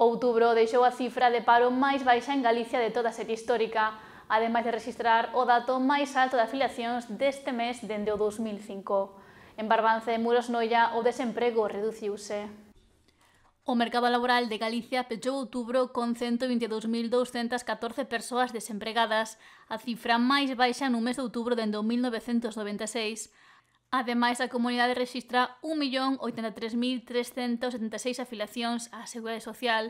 Outubro deixou a cifra de paro máis baixa en Galicia de toda a serie histórica, ademais de registrar o dato máis alto de afiliacións deste mes dende o 2005. En Barbance e Muros Noia o desemprego reduciuse. O mercado laboral de Galicia pechou outubro con 122.214 persoas desempregadas, a cifra máis baixa no mes de outubro dende o 1996, Ademais, a comunidade rexistra 1.083.376 afiliacións á Seguridade Social,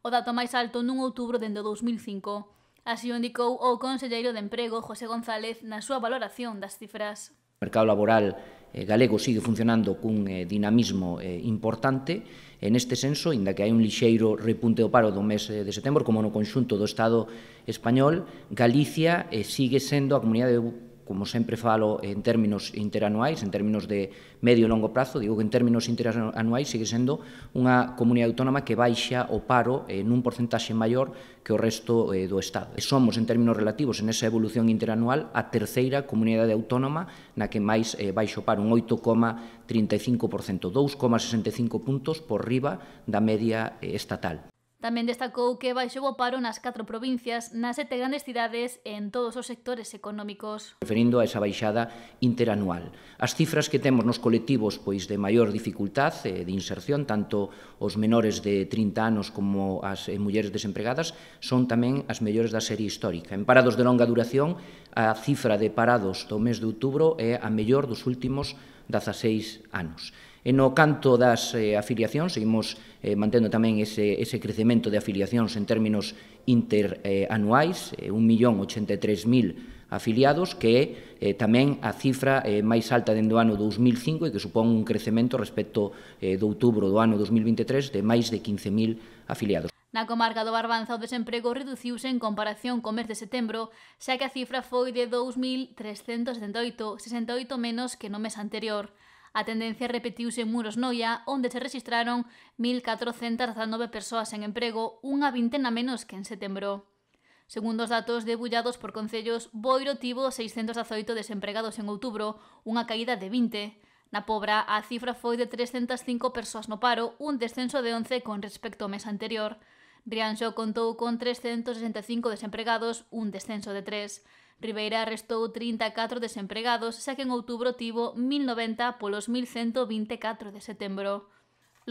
o dato máis alto nun outubro dende 2005. Así o indicou o Conselleiro de Emprego, José González, na súa valoración das cifras. O mercado laboral eh, galego sigue funcionando cun eh, dinamismo eh, importante, en este senso, inda que hai un lixeiro repunte o paro do mes eh, de setembro, como no conxunto do Estado español, Galicia eh, sigue sendo a comunidade como sempre falo en términos interanuais, en términos de medio e longo prazo, digo que en términos interanuais sigue sendo unha comunidade autónoma que baixa o paro en eh, un porcentaxe maior que o resto eh, do Estado. somos, en términos relativos, en esa evolución interanual, a terceira comunidade autónoma na que máis eh, baixo paro, un 8,35%, 2,65 puntos por riba da media estatal. Tamén destacou que baixou o paro nas catro provincias, nas sete grandes cidades e en todos os sectores económicos. Referindo a esa baixada interanual. As cifras que temos nos colectivos pois de maior dificultad eh, de inserción, tanto os menores de 30 anos como as eh, mulleres desempregadas, son tamén as mellores da serie histórica. En parados de longa duración, a cifra de parados do mes de outubro é a mellor dos últimos 16 anos. E no canto das eh, afiliacións, seguimos eh, mantendo tamén ese, ese crecemento de afiliacións en términos interanuais, eh, 1.083.000 afiliados, que é eh, tamén a cifra eh, máis alta dende o ano 2005 e que supón un crecemento respecto eh, do outubro do ano 2023 de máis de 15.000 afiliados. Na comarca do Barbanza o desemprego reduciuse en comparación co mes de setembro, xa que a cifra foi de 2.378, 68 menos que no mes anterior. A tendencia repetiuse en Muros Noia, onde se registraron 1.419 persoas en emprego, unha vintena menos que en setembro. Segundo os datos debullados por concellos, Boiro tivo 618 desempregados en outubro, unha caída de 20. Na Pobra, a cifra foi de 305 persoas no paro, un descenso de 11 con respecto ao mes anterior. Rianxo contou con 365 desempregados, un descenso de 3. Ribeira restou 34 desempregados, xa que en outubro tivo 1090 polos 1124 de setembro.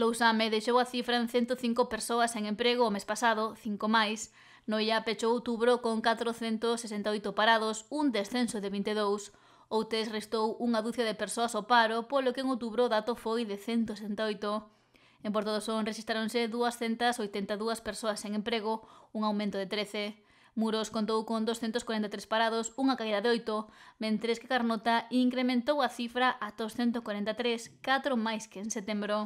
Lousame deixou a cifra en 105 persoas en emprego o mes pasado, 5 máis. Noia pechou outubro con 468 parados, un descenso de 22. Outes restou unha dúcia de persoas ao paro, polo que en outubro o dato foi de 168. En Porto do Son rexistráronse 282 persoas en emprego, un aumento de 13. Muros contou con 243 parados, unha caída de 8, mentres que Carnota incrementou a cifra a 243, 4 máis que en setembro.